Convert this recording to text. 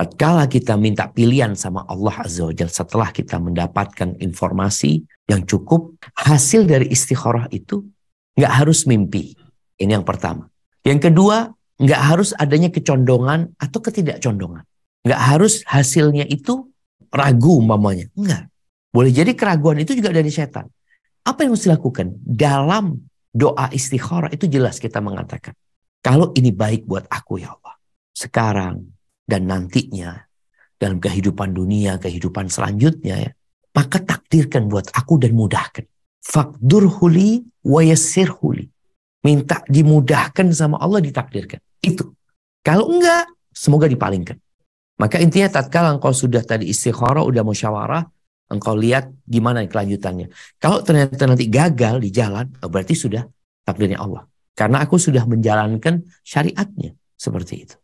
Tatkala kita minta pilihan sama Allah Azza wa Jal setelah kita mendapatkan informasi yang cukup, hasil dari istikharah itu nggak harus mimpi. Ini yang pertama. Yang kedua, nggak harus adanya kecondongan atau ketidakcondongan. Nggak harus hasilnya itu ragu mamanya. Enggak. Boleh jadi keraguan itu juga dari setan. Apa yang harus dilakukan? Dalam doa istikharah itu jelas kita mengatakan, kalau ini baik buat aku ya Allah. Sekarang dan nantinya dalam kehidupan dunia, kehidupan selanjutnya ya. Maka takdirkan buat aku dan mudahkan. Fakdur huli wayasir huli. Minta dimudahkan sama Allah ditakdirkan. Itu. Kalau enggak, semoga dipalingkan. Maka intinya tatkala engkau sudah tadi istikharah, udah musyawarah, engkau lihat gimana kelanjutannya. Kalau ternyata nanti gagal di jalan, oh berarti sudah takdirnya Allah. Karena aku sudah menjalankan syariatnya seperti itu.